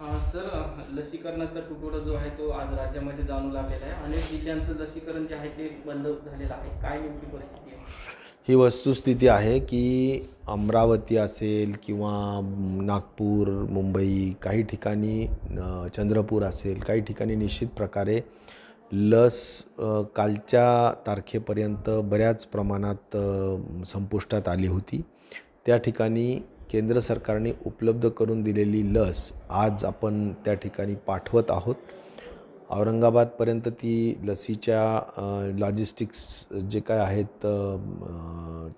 sir लसीकरणाचा तुटवडा जो आहे तो आज राज्यामध्ये जाणू लागलेला आहे अनेक जिल्ह्यांचं लसीकरण जे आहे ते बंद झालेलं आहे काय नेमकी परिस्थिती आहे ही वस्तुस्थिती आहे की अमरावती असेल किंवा नागपूर मुंबई काही ठिकाणी चंद्रपूर असेल काही ठिकाणी निश्चित प्रकारे लस कालच्या तारखेपर्यंत बऱ्याच प्रमाणात संपुष्टात आली होती त्या ठिकाणी केंद्र सरकारने उपलब्ध करून दिलेली लस आज आपण त्या ठिकाणी पाठवत आहोत औरंगाबादपर्यंत ती लसीच्या लॉजिस्टिक्स जे काय आहेत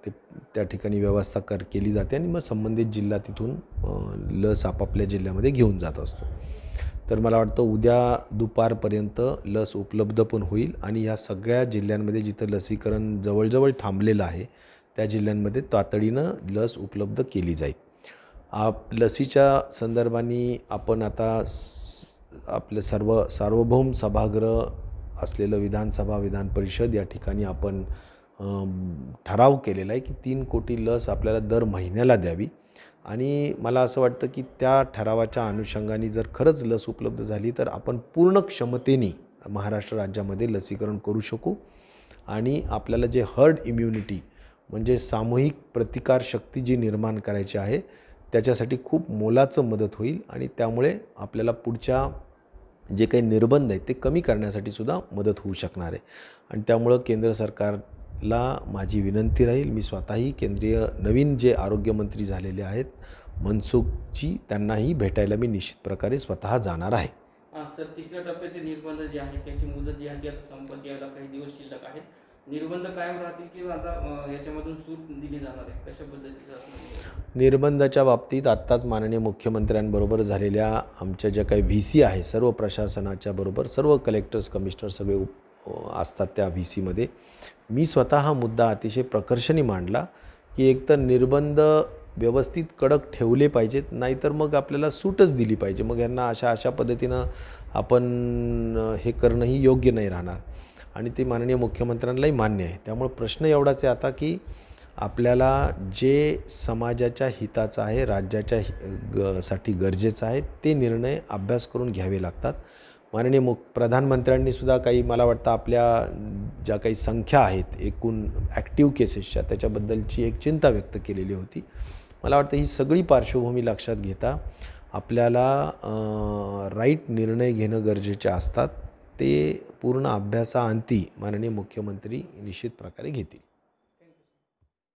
ते त्या ठिकाणी व्यवस्था कर केली जाते आणि मग संबंधित जिल्हा तिथून लस आपापल्या जिल्ह्यामध्ये घेऊन जात असतो तर मला वाटतं उद्या दुपारपर्यंत लस उपलब्ध पण होईल आणि या सगळ्या जिल्ह्यांमध्ये जिथं लसीकरण जवळजवळ थांबलेलं आहे त्या जिल्ह्यांमध्ये तातडीनं लस उपलब्ध केली जाईल आप लसीच्या संदर्भाने आपण आता आपलं सर्व सार्वभौम सभागृह असलेलं विधानसभा विधान परिषद या ठिकाणी आपण ठराव केलेला आहे की तीन कोटी लस आपल्याला दर महिन्याला द्यावी आणि मला असं वाटतं की त्या ठरावाच्या अनुषंगाने जर खरंच लस उपलब्ध झाली तर आपण पूर्ण क्षमतेने महाराष्ट्र राज्यामध्ये लसीकरण करू शकू आणि आपल्याला जे हर्ड इम्युनिटी म्हणजे सामूहिक प्रतिकारशक्ती जी निर्माण करायची आहे त्याच्यासाठी खूप मोलाचं मदत होईल आणि त्यामुळे आपल्याला पुढच्या जे काही निर्बंध आहेत ते कमी करण्यासाठी सुद्धा मदत होऊ शकणार आहे आणि त्यामुळं केंद्र सरकारला माझी विनंती राहील मी स्वतःही केंद्रीय नवीन जे आरोग्यमंत्री झालेले आहेत मनसुखची त्यांनाही भेटायला मी निश्चित प्रकारे स्वतः जाणार आहे सर तिसऱ्या टप्प्याचे निर्बंध जे आहेत त्यांची मुदत जी आहे ती आता संपत यायला काही दिवस शिल्लक आहेत निर्बंध कायम राहतील सूट दिली जाणार आहे कशा निर्बंधाच्या बाबतीत आत्ताच माननीय मुख्यमंत्र्यांबरोबर झालेल्या आमच्या ज्या काही व्ही सी आहे सर्व प्रशासनाच्या बरोबर सर्व कलेक्टर्स कमिशनर सगळे असतात त्या व्ही सीमध्ये मी स्वतः हा मुद्दा अतिशय प्रकर्षणी मांडला की एकतर निर्बंध व्यवस्थित कडक ठेवले पाहिजेत नाहीतर मग आपल्याला सूटच दिली पाहिजे मग यांना अशा अशा पद्धतीनं आपण हे करणंही योग्य नाही राहणार आणि ते माननीय मुख्यमंत्र्यांनाही मान्य आहे त्यामुळे प्रश्न एवढाच आहे आता की आपल्याला जे समाजाच्या हिताचं आहे राज्याच्या ग साठी गरजेचं आहे ते निर्णय अभ्यास करून घ्यावे लागतात माननीय मु प्रधानमंत्र्यांनीसुद्धा काही मला वाटतं आपल्या ज्या काही संख्या आहेत एकूण ॲक्टिव्ह केसेसच्या त्याच्याबद्दलची एक चिंता व्यक्त केलेली होती मला वाटतं ही सगळी पार्श्वभूमी लक्षात घेता आपल्याला राईट निर्णय घेणं गरजेचे असतात ते पूर्ण अभ्यासाअंती माननीय मुख्यमंत्री निश्चित प्रकारे घेतील